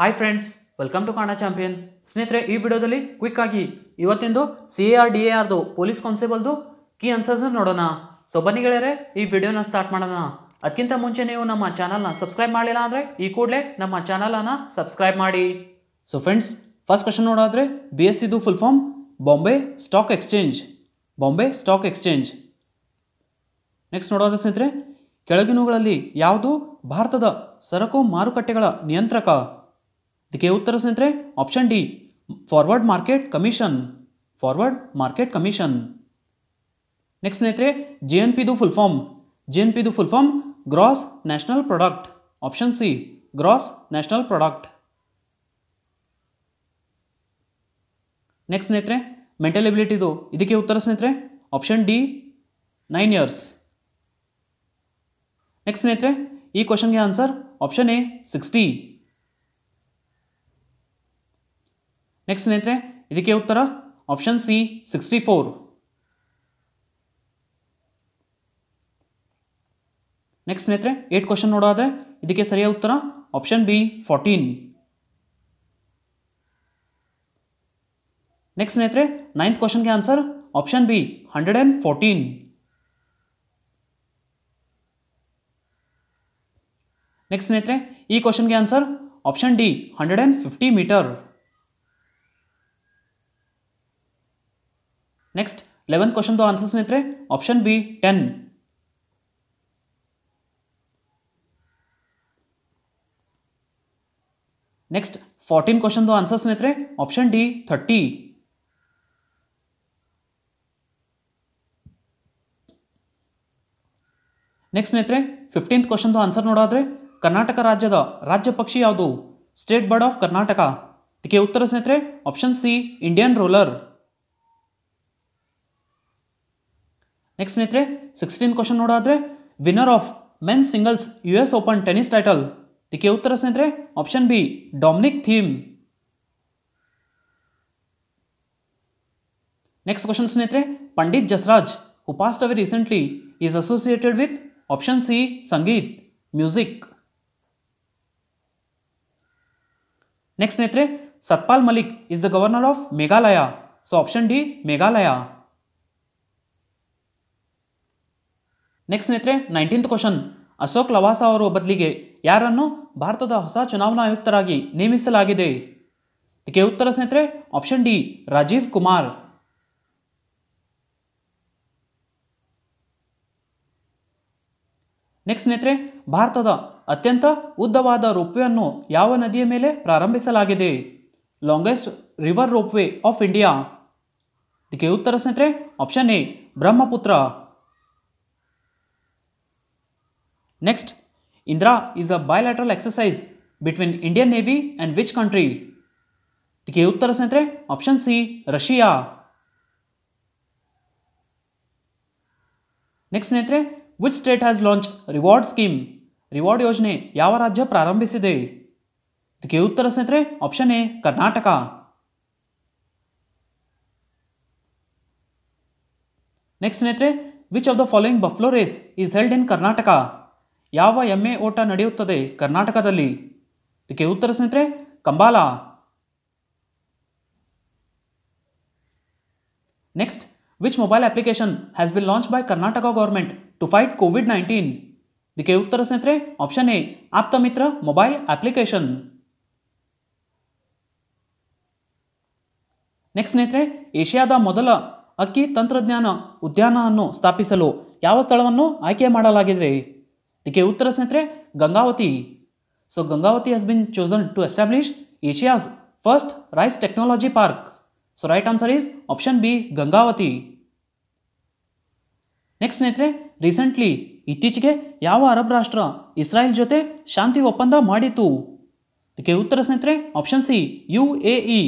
Hi friends welcome to ಕಾಣ champion ಸ್ನೇಹಿತರೆ ಈ ವಿಡಿಯೋದಲ್ಲಿ ಕ್ವಿಕ್ ಆಗಿ ಇವತ್ತಿಂದು C A R D A ಆರ್ದು ಪೊಲೀಸ್ ಕಾನ್ಸ್ಟೇಬಲ್ದು ಕೀ ಅನ್ಸರ್ಸ್ ನೋಡೋಣ ಸೊ ಬನ್ನಿ ಗೆಳೆಯರೆ ಈ ವಿಡಿಯೋನ ಸ್ಟಾರ್ಟ್ ಮಾಡೋಣ ಅದಕ್ಕಿಂತ ಮುಂಚೆ ನೀವು ನಮ್ಮ ಚಾನಲ್ನ ಸಬ್ಸ್ಕ್ರೈಬ್ ಮಾಡಲಿಲ್ಲ ಅಂದರೆ ಈ ಕೂಡಲೇ ನಮ್ಮ ಚಾನಲನ್ನು ಸಬ್ಸ್ಕ್ರೈಬ್ ಮಾಡಿ ಸೊ ಫ್ರೆಂಡ್ಸ್ ಫಸ್ಟ್ ಕ್ವಶನ್ ನೋಡೋದ್ರೆ ಬಿ ಎಸ್ ಸಿದು full form Bombay stock exchange Bombay stock exchange next ನೋಡೋದು ಸ್ನೇಹಿತರೆ ಕೆಳಗಿನವುಗಳಲ್ಲಿ ಯಾವುದು ಭಾರತದ ಸರಕು ಮಾರುಕಟ್ಟೆಗಳ ನಿಯಂತ್ರಕ ಇದಕ್ಕೆ ಉತ್ತರ ಸ್ನೇಹಿತರೆ option D forward market commission forward market commission next ಸ್ನೇಹಿತರೆ ಜಿಎನ್ಪಿ ದು ಫುಲ್ ಫಾರ್ಮ್ ಜಿಎನ್ಪಿ ದು full form gross national product option C gross national product next ಸ್ನೇಹಿತರೆ ಮಂಟಲ್ ಎಬಿಲಿಟಿ ದು ಇದಕ್ಕೆ ಉತ್ತರ ಸ್ನೇಹಿತರೆ ಆಪ್ಷನ್ ಡಿ 9 ಇಯರ್ಸ್ ನೆಕ್ಸ್ಟ್ ಸ್ನೇಹಿತರೆ ಈ ಕ್ವೆಶ್ಚನ್ ಗೆ ಆನ್ಸರ್ ಆಪ್ಷನ್ ಎ 60 नेक्स्ट ಸ್ನೇಹಿತರೆ ಇದಕ್ಕೆ ಉತ್ತರ ಆಪ್ಷನ್ ಸಿ 64 नेक्स्ट ಸ್ನೇಹಿತರೆ 8 ಕ್ವೆಶ್ಚನ್ ನೋಡಿ ಆದ್ರೆ ಇದಕ್ಕೆ ಸರಿಯ ಉತ್ತರ ಆಪ್ಷನ್ ಬಿ 14 नेक्स्ट ಸ್ನೇಹಿತರೆ 9th ಕ್ವೆಶ್ಚನ್ ಗೆ ಆನ್ಸರ್ ಆಪ್ಷನ್ ಬಿ 114 नेक्स्ट ಸ್ನೇಹಿತರೆ ಈ ಕ್ವೆಶ್ಚನ್ ಗೆ answer option D 150 metre next eleven question तो आंसर सुनित option B ten next fourteen question तो आंसर सुनित ऑप्शन डी थर्टी नेक्स्ट स्नित फिफ्टीन क्वेश्चन तो आंसर नोड़े कर्नाटक राज्य राज्य पक्षी याद स्टेट बर्ड ऑफ कर्नाटक उत्तर स्नित option C Indian roller next ಸ್ನೇಹಿತರೆ 16th question ನೋಡಾದ್ರೆ winner of men singles us open tennis title ડીકે ઉત્તર ಸ್ನೇಹಿತರೆ option B Dominic Thiem next question ಸ್ನೇಹಿತರೆ পণ্ডিত জসরাজ উপাসটা ভি recently is associated with option C sangeet music next ಸ್ನೇಹಿತರೆ Satpal Malik is the governor of Meghalaya so option D Meghalaya next ಸ್ನೇಹಿತರೆ nineteenth question Ashok Lavasa ಅವರ ಬದಲಿಗೆ ಯಾರನ್ನು ಭಾರತದ ಹೊಸ ಚುನಾವಣಾ ಆಯುಕ್ತರಾಗಿ ನೇಮಿಸಲಾಗಿದೆ ಇದಕ್ಕೆ ಉತ್ತರ ಸ್ನೇಹಿತರೆ option D Rajiv Kumar next ಸ್ನೇಹಿತರೆ ಭಾರತದ ಅತ್ಯಂತ ಉದ್ದವಾದ ರೋಪ್ವೆಯನ್ನು ಯಾವ ನದಿಯ ಮೇಲೆ ಪ್ರಾರಂಭಿಸಲಾಗಿದೆ longest river ropeway of India ಇದಕ್ಕೆ ಉತ್ತರ ಸ್ನೇಹಿತರೆ option A Brahmaputra Next, Indra is a bilateral exercise between Indian Navy and which country? ठीक है उत्तर सेंत्र ऑप्शन सी रशिया नेक्स्ट स्नेत्र which state has launch reward scheme reward योजने यहा राज्य प्रारंभ के उत्तर स्नेत्र ऑप्शन ए कर्नाटक नेक्स्ट स्नेत्र which of the following buffalo race is held in Karnataka ಯಾವ ಎಮ್ಮೆ ಓಟ ನಡೆಯುತ್ತದೆ ಕರ್ನಾಟಕದಲ್ಲಿ ಇದಕ್ಕೆ ಉತ್ತರ ಸ್ನೇಹಿತರೆ Kambala next which mobile application has been launch by Karnataka government to fight COVID nineteen ಇದಕ್ಕೆ ಉತ್ತರ ಸ್ನೇಹಿತರೆ ಆಪ್ಷನ್ ಎ ಆಪ್ತ ಮಿತ್ರ ಮೊಬೈಲ್ ಅಪ್ಲಿಕೇಶನ್ ನೆಕ್ಸ್ಟ್ ಸ್ನೇಹಿತರೆ ಏಷ್ಯಾದ ಮೊದಲ ಅಕ್ಕಿ ತಂತ್ರಜ್ಞಾನ ಉದ್ಯಾನವನ್ನು ಸ್ಥಾಪಿಸಲು ಯಾವ ಸ್ಥಳವನ್ನು ಆಯ್ಕೆ ಮಾಡಲಾಗಿದೆ ठीक है उत्तर ಸ್ನೇಹಿತರೆ Gangavathi so Gangavathi has been chosen to establish Asia's first rice technology park so right answer is option B Gangavathi next ಸ್ನೇಹಿತರೆ ರೀಸೆಂಟ್ಲಿ ಇತಿಚಿಗೆ ಯಾವ ಅರಬ್ ರಾಷ್ಟ್ರ ಇಸ್ರೇಲ್ ಜೊತೆ ಶಾಂತಿ ಒಪ್ಪಂದ ಮಾಡಿತು ಇದಕ್ಕೆ ಉತ್ತರ ಸ್ನೇಹಿತರೆ option C UAE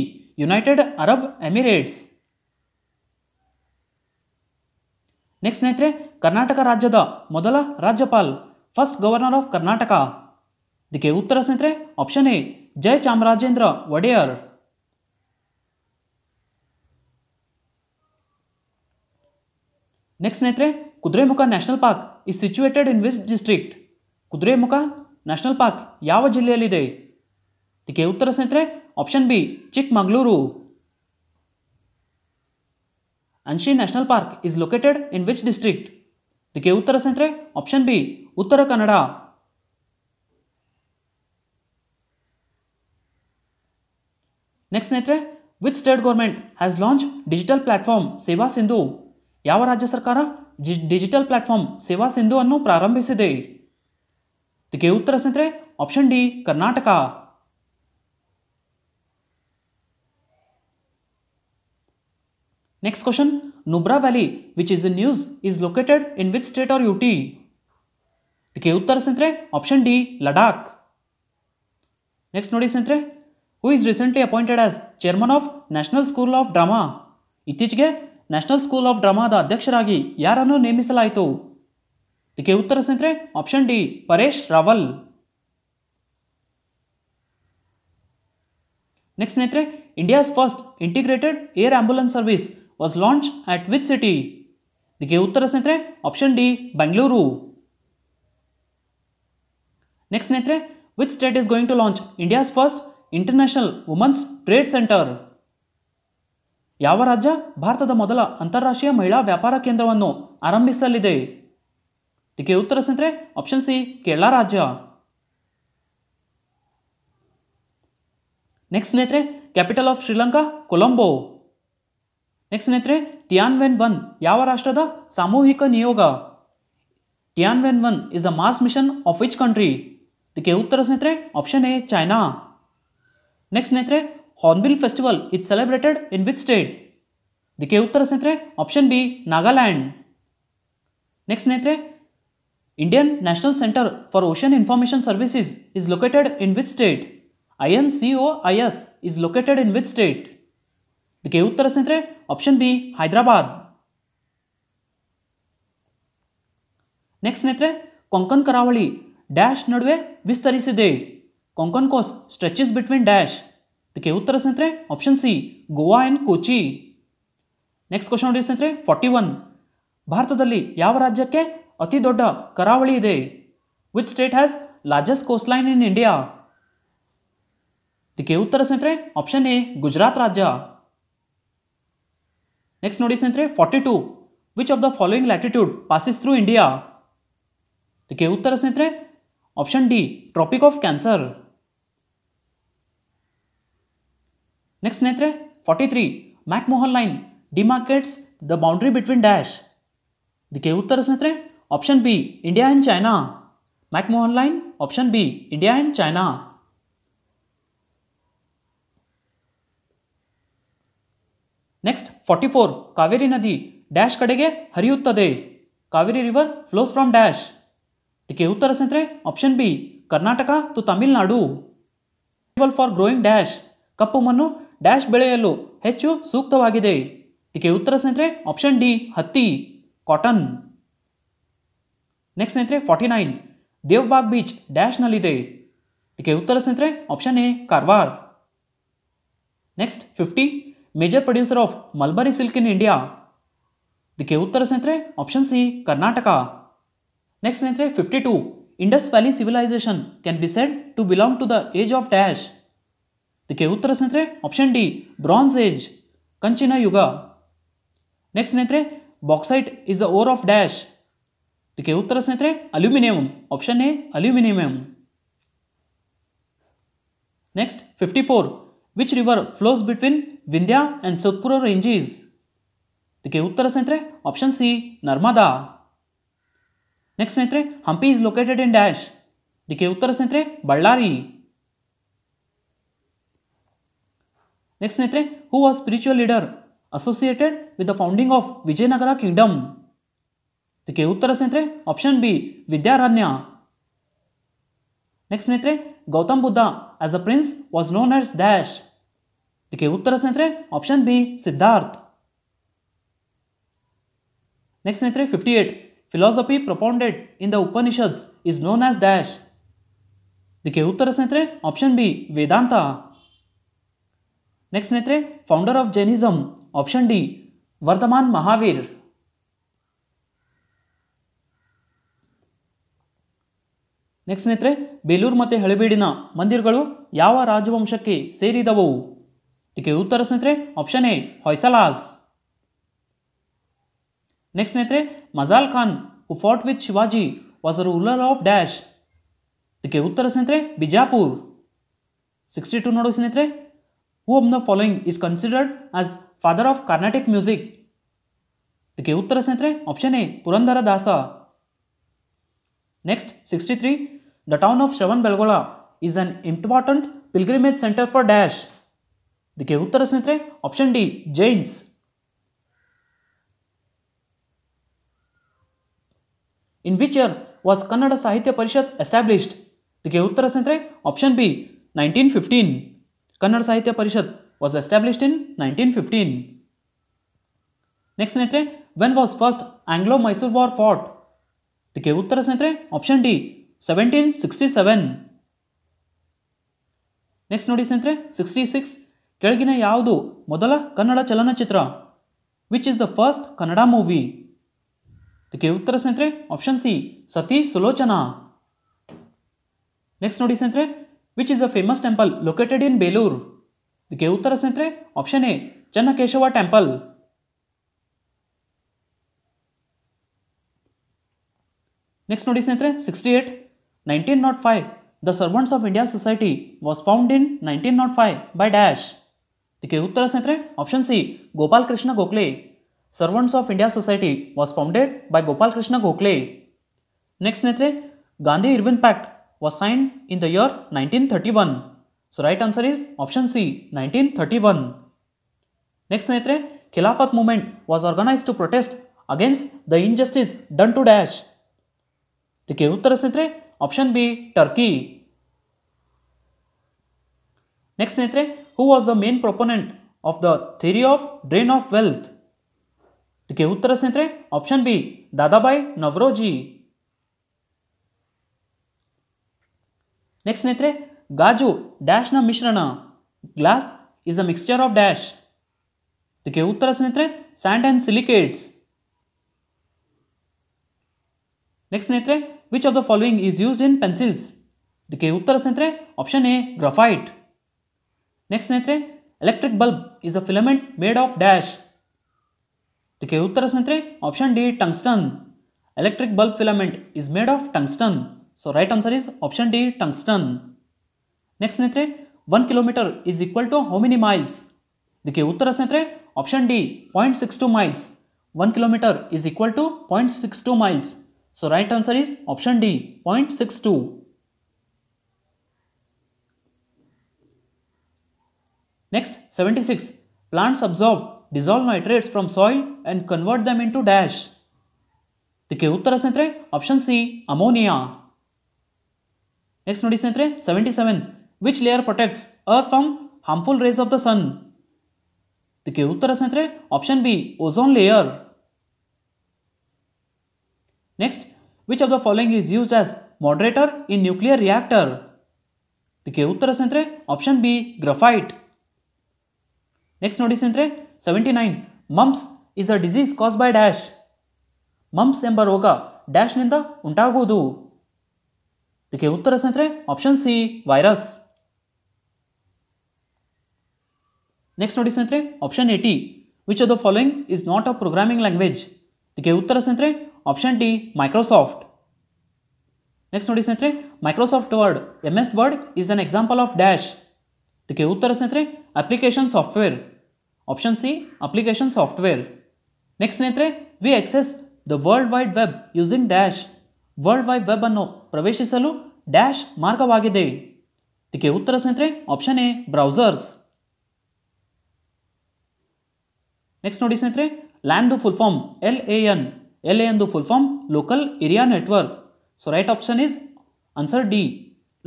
United Arab Emirates next ಸ್ನೇಹಿತರೆ ಕರ್ನಾಟಕ ರಾಜ್ಯದ ಮೊದಲ ರಾಜ್ಯಪಾಲ फर्स्ट गवर्नर ऑफ कर्नाटक देखिए उत्तर स्नेत्रे option A Jaya Chamarajendra Wadiyar next स्नेत्रे Kudremukh national park is situated in which district Kudremukh national park यहा जिले देखिए उत्तर स्नेत्रे option B Chikmagalur Anshi national park is located in which district देखिए उत्तर स्नेत्रे option B Uttara Kannada next स्ने which state government has launch digital platform Seva Sindhu यहा राज्य सरकार डिजिटल प्लैटफार्म सेवा सिंधु अ प्रारंभ उत्तर स्ने option D Karnataka next question Nubra valley which is in news is located in which state और यूटी ಇದಕ್ಕೆ ಉತ್ತರ ಸ್ನೇಹಿತರೆ ಆಪ್ಷನ್ ಡಿ ಲಡಾಖ್ ನೆಕ್ಸ್ಟ್ ನೋಡಿ ಸ್ನೇಹಿತರೆ who is recently appointed as chairman of national school of drama ಇತ್ತೀಚೆಗೆ ನ್ಯಾಷನಲ್ ಸ್ಕೂಲ್ ಆಫ್ ಡ್ರಾಮಾದ ಅಧ್ಯಕ್ಷರಾಗಿ ಯಾರನ್ನು ನೇಮಿಸಲಾಯಿತು ಇದಕ್ಕೆ ಉತ್ತರ ಸ್ನೇಹಿತರೆ option D Paresh Rawal next ಸ್ನೇಹಿತರೆ India's first integrated air ambulance service was launch at with city ಇದಕ್ಕೆ ಉತ್ತರ ಸ್ನೇಹಿತರೆ ಆಪ್ಷನ್ ಡಿ ಬೆಂಗಳೂರು ನೆಕ್ಸ್ಟ್ ಸ್ನೇಹಿತರೆ which state is going to launch India's first international women's trade centre ಯಾವ ರಾಜ್ಯ ಭಾರತದ ಮೊದಲ ಅಂತಾರಾಷ್ಟ್ರೀಯ ಮಹಿಳಾ ವ್ಯಾಪಾರ ಕೇಂದ್ರವನ್ನು ಆರಂಭಿಸಲಿದೆ ಇದಕ್ಕೆ ಉತ್ತರ ಸ್ನೇಹಿತರೆ ಆಪ್ಷನ್ ಸಿ ಕೇರಳ ರಾಜ್ಯ ನೆಕ್ಸ್ಟ್ ಸ್ನೇಹಿತರೆ capital of Sri Lanka Colombo next ಸ್ನೇಹಿತರೆ ಟಿಯಾನ್ವೆನ್ ಒನ್ ಯಾವ ರಾಷ್ಟ್ರದ ಸಾಮೂಹಿಕ ನಿಯೋಗ Tianwen one is the Mars mission of which country देखिए तो उत्तर स्नेत्र ऑप्शन ए चाइना नेक्स्ट स्नेत्र hornbill festival is celebrated in which state देखिए उत्तर स्नेत्र ऑप्शन बी नागालैंड नेक्स्ट स्नेत्र Indian national centre for ocean information services is located in which state I N C O I S is located in which state देखिए उत्तर स्नेत्र option B Hyderabad next नेत्र कोंकण करावली dash ನಡುವೆ ವಿಸ್ತರಿಸಿದೆ Konkan coast stretches between dash ದಿಕ್ಕೆ ಉತ್ತರ ಸ್ನೇಹಿತರೆ option C Goa and Kochi next question ಇದೆ ಸ್ನೇಹಿತರೆ 41 ಭಾರತದಲ್ಲಿ ಯಾವ ರಾಜ್ಯಕ್ಕೆ ಅತಿ ದೊಡ್ಡ ಕರಾವಳಿ ಇದೆ which state has largest coastline in india ದಿಕ್ಕೆ ಉತ್ತರ ಸ್ನೇಹಿತರೆ ಆಪ್ಷನ್ ಎ ಗುಜರಾತ್ ರಾಜ್ಯ नेक्स्ट ನೋಡಿ ಸ್ನೇಹಿತರೆ 42 which of the following latitude passes through india ದಿಕ್ಕೆ ಉತ್ತರ ಸ್ನೇಹಿತರೆ option D tropic of cancer next नेत्र forty three McMahon line demarcates the boundary between dash देखिए उत्तर नेत्र option B India and China McMahon line option B India and China next forty four Kaveri ನದಿ dash ಕಡೆಗೆ ಹರಿಯುತ್ತದೆ Kaveri river flows from dash ಇದಕ್ಕೆ ಉತ್ತರ ಸ್ನೇಹಿತರೆ option B Karnataka to Tamil Nadu for growing dash ಕಪ್ಪು ಮಣ್ಣು ಡ್ಯಾಶ್ ಬೆಳೆಯಲು ಹೆಚ್ಚು ಸೂಕ್ತವಾಗಿದೆ ಇದಕ್ಕೆ ಉತ್ತರ ಸ್ನೇಹಿತರೆ ಆಪ್ಷನ್ ಡಿ ಹತ್ತಿ ಕಾಟನ್ ನೆಕ್ಸ್ಟ್ ಸ್ನೇಹಿತರೆ ಫಾರ್ಟಿ ನೈನ್ ದೇವ್ಬಾಗ್ ಬೀಚ್ ಡ್ಯಾಶ್ನಲ್ಲಿದೆ ಇದಕ್ಕೆ ಉತ್ತರ ಸ್ನೇಹಿತರೆ option A Karwar next fifty major producer of mulberry silk in India ಇದಕ್ಕೆ ಉತ್ತರ ಸ್ನೇಹಿತರೆ ಆಪ್ಷನ್ ಸಿ ಕರ್ನಾಟಕ नेक्स्ट नेत्र है fifty two Indus valley civilisation can be said to belong to the age of dash देखिए उत्तर स्नेत्र ऑप्शन डी ब्रॉन्ज एज कंचिन युग नेक्स्ट नेत्र bauxite is the ore of dash देखिए उत्तर स्नेत्र aluminium option A aluminium next fifty four which river flows between Vindhya and Satpura ranges देखिए उत्तर स्नेत्र ऑप्शन सी नर्मदा ನೆಕ್ಸ್ಟ್ ಸ್ನೇಹಿತರೆ Hampi is located in dash ಇದಕ್ಕೆ ಉತ್ತರ ಸ್ನೇಹಿತರೆ ಬಳ್ಳಾರಿ ನೆಕ್ಸ್ಟ್ ಸ್ನೇಹಿತರೆ who was spiritual leader associated with the founding of Vijayanagara kingdom ಇದಕ್ಕೆ ಉತ್ತರ ಸ್ನೇಹಿತರೆ ಆಪ್ಷನ್ ಬಿ ವಿದ್ಯಾರಣ್ಯ ನೆಕ್ಸ್ಟ್ ಸ್ನೇಹಿತರೆ Gautam Buddha as a prince was known as dash ಇದಕ್ಕೆ ಉತ್ತರ ಸ್ನೇಹಿತರೆ ಆಪ್ಷನ್ ಬಿ ಸಿದ್ಧಾರ್ಥ್ ನೆಕ್ಸ್ಟ್ ಸ್ನೇಹಿತರೆ fifty eight philosophy propounded in the Upanishads is known as dash ಇದಕ್ಕೆ ಉತ್ತರ ಸ್ನೇಹಿತರೆ ಆಪ್ಷನ್ ಬಿ ವೇದಾಂತ ನೆಕ್ಸ್ಟ್ ಸ್ನೇಹಿತರೆ founder of Jainism option D Vardhaman Mahavir next ಸ್ನೇಹಿತರೆ ಬೇಲೂರು ಮತ್ತು ಹಳೆಬೀಡಿನ ಮಂದಿರಗಳು ಯಾವ ರಾಜವಂಶಕ್ಕೆ ಸೇರಿದವು ಇದಕ್ಕೆ ಉತ್ತರ ಸ್ನೇಹಿತರೆ ಆಪ್ಷನ್ ಎ ಹೊಯ್ಸಲಾಸ್ नेक्स्ट स्न मजा खा who fought with Shivaji was a ruler of dash इे उत्तर स्ने बिजापूर् सिक्टी टू नोड़ स्ने who among the following is considered as father of Carnatic music इे उत्तर स्ने option A Purandara Dasa next sixty three the town of Shravana Belagola is an important pilgrimage centre for dash इे उत्तर स्ने आपशन डी Jains in which year was Kannada Sahitya Parishat established ಇದಕ್ಕೆ ಉತ್ತರ ಸ್ನೇಹಿತರೆ option B nineteen fifteen Kannada Sahitya Parishat was established in nineteen fifteen next ಸ್ನೇಹಿತರೆ when was first Anglo Mysore war fought ಇದಕ್ಕೆ ಉತ್ತರ ಸ್ನೇಹಿತರೆ option D seventeen sixty seven next ನೋಡಿ ಸ್ನೇಹಿತರೆ ಸಿಕ್ಸ್ಟಿ ಸಿಕ್ಸ್ ಕೆಳಗಿನ ಯಾವುದು ಮೊದಲ ಕನ್ನಡ ಚಲನಚಿತ್ರ which is the first Kannada movie ಇದಕ್ಕೆ ಉತ್ತರ ಸ್ನೇಹಿತರೆ ಆಪ್ಷನ್ ಸಿ ಸತಿ ಸುಲೋಚನಾ ನೆಕ್ಸ್ಟ್ ನೋಡಿ ಸ್ನೇಹಿತರೆ which is a famous temple located in Belur ಇದಕ್ಕೆ ಉತ್ತರ ಸ್ನೇಹಿತರೆ option A Chennakeshava temple next ನೋಡಿ ಸ್ನೇಹಿತರೆ sixty eight nineteen nought five the servants of India society was found in nineteen nought five by dash ಇದಕ್ಕೆ ಉತ್ತರ ಸ್ನೇಹಿತರೆ option C Gopal Krishna Gokhale Servants of India Society was founded by Gopal Krishna Gokhale. Next, Netre, Gandhi-Irwin Pact was signed in the year 1931. So, right answer is option C, 1931. Next, Netre, Khilafat movement was organized to protest against the injustice done to Daesh. ಇದಕ್ಕೆ ಉತ್ತರ ಸ್ನೇಹಿತರೆ option B, Turkey. Next ಸ್ನೇಹಿತರೆ who was the main proponent of the theory of drain of wealth? तो के उत्तर स्नेहितर option B Dadabhai Naoroji next स्नेहितर गाजु डैश न मिश्रण glass is a mixture of dash तो के उत्तर स्नेहितर सैंड एंड सिलिकेट्स नेक्स्ट स्नेहितर which of the following is use in pencils देखिए उत्तर स्नेहितर ऑप्शन ए ग्रफाइट नेक्स्ट स्नेहितर electric bulb is a filament made of dash देखिए उत्तर स्मित्रे option D tungsten electric bulb filament is made of tungsten so right answer is option D tungsten next स्मित्रे one kilometre is equal to how many miles देखिए उत्तर स्मित्रे option D point miles one kilometre is equal to point miles so right answer is option D point next 76 plants absorb dissolve nitrates from soil and convert them into dash. ಇದಕ್ಕೆ ಉತ್ತರ ಸ್ನೇಹಿತರೆ option C ammonia next ನೋಡಿ ಸ್ನೇಹಿತರೆ seventy seven which layer protects our from harmful rays of the sun ಇದಕ್ಕೆ ಉತ್ತರ ಸ್ನೇಹಿತರೆ option B ozone layer next which of the following is used as moderator in nuclear reactor ಇದಕ್ಕೆ ಉತ್ತರ ಸ್ನೇಹಿತರೆ option B ಗ್ರಫೈಟ್ next ನೋಡಿ ಸ್ನೇಹಿತರೆ 79 mumps is a disease caused by dash mumps ಎಂಬ ರೋಗ ಡ್ಯಾಶ್ನಿಂದ ಉಂಟಾಗುವುದು ಇದಕ್ಕೆ ಉತ್ತರ ಸ್ನೇಹಿತರೆ ಆಪ್ಷನ್ ಸಿ ವೈರಸ್ ನೆಕ್ಸ್ಟ್ ನೋಡಿ ಸ್ನೇಹಿತರೆ option eighty which of the following is not a programming language ಇದಕ್ಕೆ ಉತ್ತರ ಸ್ನೇಹಿತರೆ ಆಪ್ಷನ್ ಡಿ ಮೈಕ್ರೋಸಾಫ್ಟ್ ನೆಕ್ಸ್ಟ್ ನೋಡಿ ಸ್ನೇಹಿತರೆ Microsoft Word M S Word is an example of dash ಇದಕ್ಕೆ ಉತ್ತರ ಸ್ನೇಹಿತರೆ application software option C application software next नेत्र we access the world wide web using dash world wide web प्रवेश dash मार्गवे के उत्तर स्ने ऑप्शन ए ब्रउसर्स नेक्स्ट नोड़ स्ने LAN full form L N L N full form local area network so right option is answer D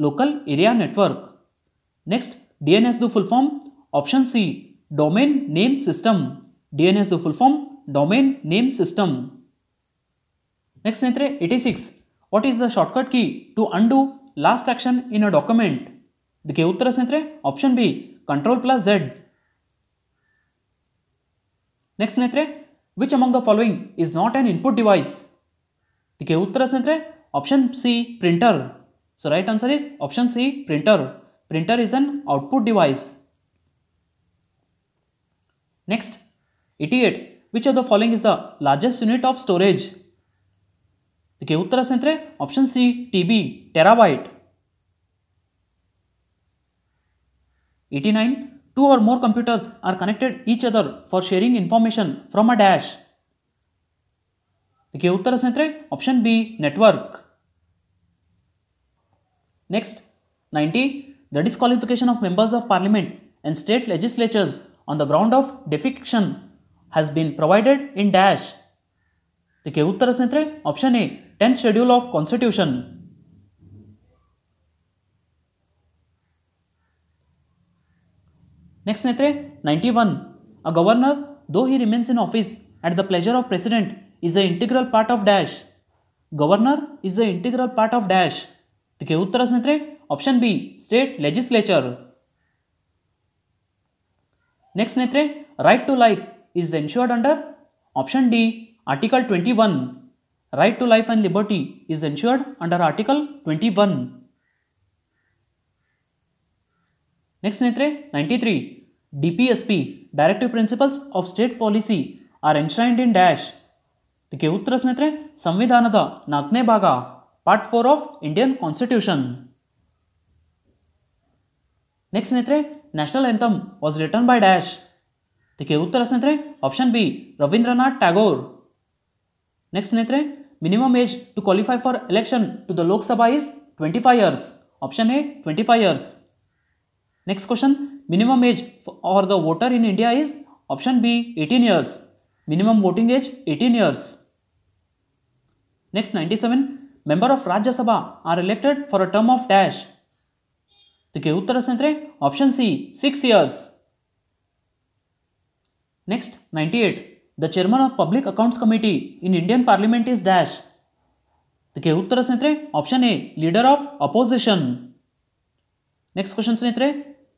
local area network next D N full form option C domain name system DNS full form domain name system next ಸ್ನೇಹಿತರೆ eighty six what is the shortcut key to undo last action in a document ಇದಕ್ಕೆ ಉತ್ತರ ಸ್ನೇಹಿತರೆ option B control plus Z next ಸ್ನೇಹಿತರೆ which among the following is not an input device ಇದಕ್ಕೆ ಉತ್ತರ ಸ್ನೇಹಿತರೆ option C printer so right answer is option C printer printer is an output device next eighty eight which are the following is the largest unit of storage देखिए उत्तर सेंतरे option C TB terabyte eighty nine two or more computers are connected each other for sharing information from a dash देखिए उत्तर सेंतरे option B network next ninety the disqualification of members of parliament and state legislatures on the ground of defection has been provided in dash देखिए उत्तर सेंत्रे option A tenth schedule of constitution next नेत्रे 91 a governor though he remains in office at the pleasure of president is a integral part of dash governor is the integral part of dash देखिए उत्तर स्नेत्रे option B state legislature 92 next ಸ್ನೇಹಿತರೆ right to life is ensured under option D article 21 right to life and liberty is ensured under article 21 next ಸ್ನೇಹಿತರೆ 93 DPSP directive principles of state policy are enshrined in dash the correct ಉತ್ತರ ಸ್ನೇಹಿತರೆ ಸಂವಿಧಾನದ 4ನೇ ಭಾಗ part 4 of Indian constitution next स्ने national anthem was written by dash देखिए उत्तर स्ने option B Rabindranath Tagore next स्ने minimum age to qualify for election to the Lok Sabha is twenty five years option है twenty five years next question minimum age for the voter in India is option B eighteen years minimum voting age eighteen years next ninety seven member of Rajya Sabha are elected for a term of dash देखिए तो उत्तर स्वतंत्र option C six years next 98 the chairman of public accounts committee in Indian parliament is dash देखिए उत्तर स्वतंत्र option A leader of opposition next question स्वतंत्र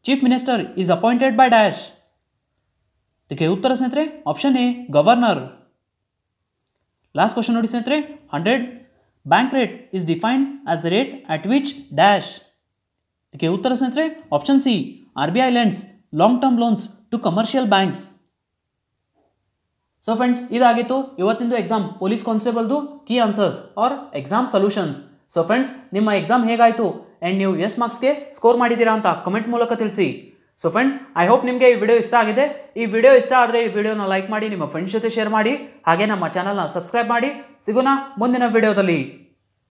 chief minister is appointed by dash देखिए उत्तर स्वतंत्र option A governor last question स्वतंत्र hundred bank rate is defined as rate at which dash ಇದಕ್ಕೆ ಉತ್ತರ ಸ್ನೇಹಿತರೆ option C R B I lands long term loans to commercial banks so friends ಇದಾಗಿತ್ತು ಇವತ್ತಿಂದು exam police ಕಾನ್ಸ್ಟೇಬಲ್ದು key answers or exam solutions so friends ನಿಮ್ಮ exam ಹೇಗಾಯಿತು and ನೀವು ಎಷ್ಟು ಮಾರ್ಕ್ಸ್ಗೆ ಸ್ಕೋರ್ ಮಾಡಿದ್ದೀರಾ ಅಂತ ಕಮೆಂಟ್ ಮೂಲಕ ತಿಳಿಸಿ ಸೊ ಫ್ರೆಂಡ್ಸ್ ಐ ಹೋಪ್ ನಿಮಗೆ ಈ ವಿಡಿಯೋ ಇಷ್ಟ ಆಗಿದೆ ಈ ವಿಡಿಯೋ ಇಷ್ಟ ಆದರೆ ಈ ವಿಡಿಯೋನ ಲೈಕ್ ಮಾಡಿ ನಿಮ್ಮ ಫ್ರೆಂಡ್ಸ್ ಜೊತೆ ಶೇರ್ ಮಾಡಿ ಹಾಗೆ ನಮ್ಮ ಚಾನಲ್ನ ಸಬ್ಸ್ಕ್ರೈಬ್ ಮಾಡಿ ಸಿಗೋಣ ಮುಂದಿನ ವಿಡಿಯೋದಲ್ಲಿ